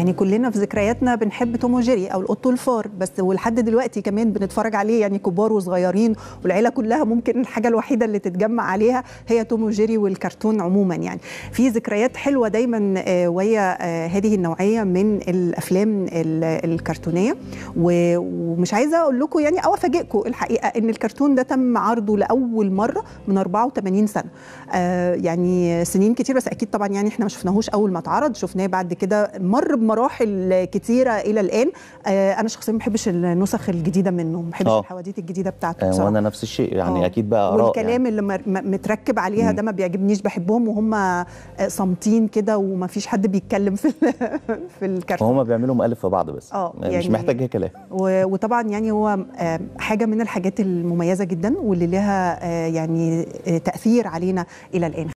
يعني كلنا في ذكرياتنا بنحب توم وجيري او القط الفار بس ولحد دلوقتي كمان بنتفرج عليه يعني كبار وصغيرين والعيله كلها ممكن الحاجه الوحيده اللي تتجمع عليها هي توم وجيري والكرتون عموما يعني في ذكريات حلوه دايما آه، ويا آه، هذه النوعيه من الافلام الكرتونيه ومش عايزه اقول لكم يعني او افاجئكم الحقيقه ان الكرتون ده تم عرضه لاول مره من 84 سنه آه، يعني سنين كتير بس اكيد طبعا يعني احنا ما شفناهوش اول ما اتعرض شفناه بعد كده مر مراحل كتيره الى الان آه، انا شخصيا ما بحبش النسخ الجديده منه ما بحبش آه. الحواديت الجديده بتاعته آه، بصراحه وانا نفس الشيء يعني أوه. اكيد بقى اراء والكلام يعني. اللي متركب عليها ده ما بيعجبنيش بحبهم وهم صامتين كده وما فيش حد بيتكلم في في الكارت وهم بيعملوا مؤلف في بعض بس اه يعني مش محتاج كلام وطبعا يعني هو حاجه من الحاجات المميزه جدا واللي لها يعني تاثير علينا الى الان